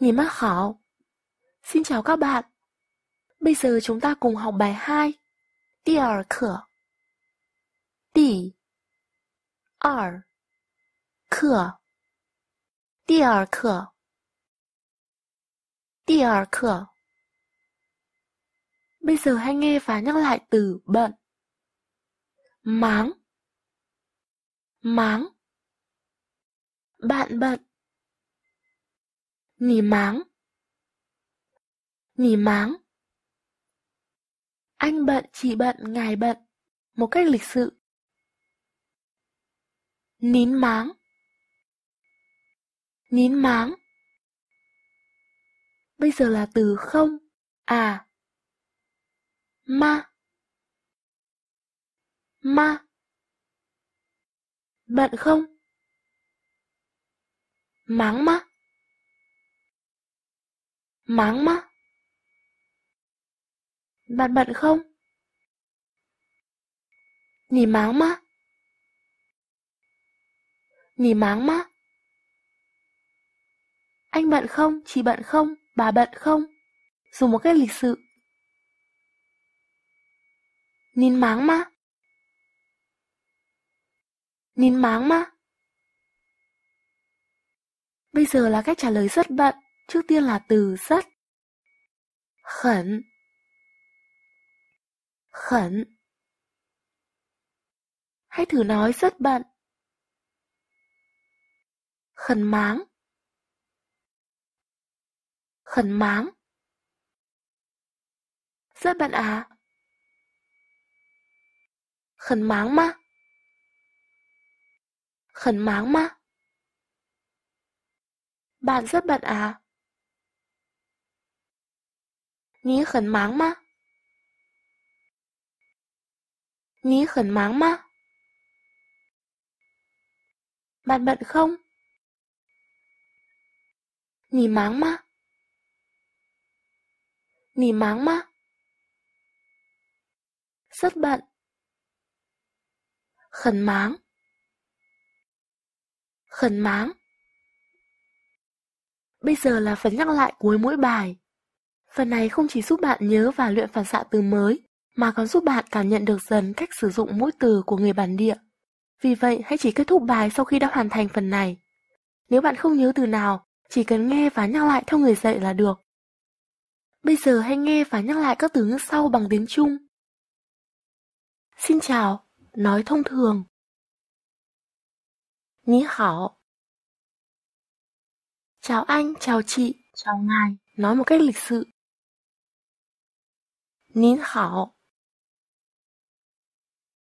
Nhé mắt hảo. Xin chào các bạn. Bây giờ chúng ta cùng học bài 2. Đi ở cửa. Đi. Ở. Cửa. Đi ở cửa. Đi ở cửa. Bây giờ hãy nghe và nhắc lại từ bận. Máng. Máng. Bạn bận anh bận, chị bận, ngài bận. Một cách lịch sự. Nín máng. Nín máng. Bây giờ là từ không, à. Ma. Ma. Bận không? Máng mắt máng má Bạn bận không? Nì máng má Nì máng má Anh bận không? Chị bận không? Bà bận không? Dùng một cách lịch sự Nín máng má Nín máng má Bây giờ là cách trả lời rất bận trước tiên là từ rất khẩn khẩn hãy thử nói rất bận khẩn máng khẩn máng rất bận à khẩn máng mà khẩn máng mà bạn rất bận à 你很忙吗？你很忙吗？Bạn bận không? Nì máng má. Nì máng má. Rất bận. Khẩn máng. Khẩn máng. Bây giờ là phần nhắc lại cuối mỗi bài. Phần này không chỉ giúp bạn nhớ và luyện phản xạ từ mới, mà còn giúp bạn cảm nhận được dần cách sử dụng mỗi từ của người bản địa. Vì vậy, hãy chỉ kết thúc bài sau khi đã hoàn thành phần này. Nếu bạn không nhớ từ nào, chỉ cần nghe và nhắc lại theo người dạy là được. Bây giờ hãy nghe và nhắc lại các từ ngữ sau bằng tiếng Trung. Xin chào, nói thông thường. Ní hảo. Chào anh, chào chị, chào ngài, nói một cách lịch sự. 您好。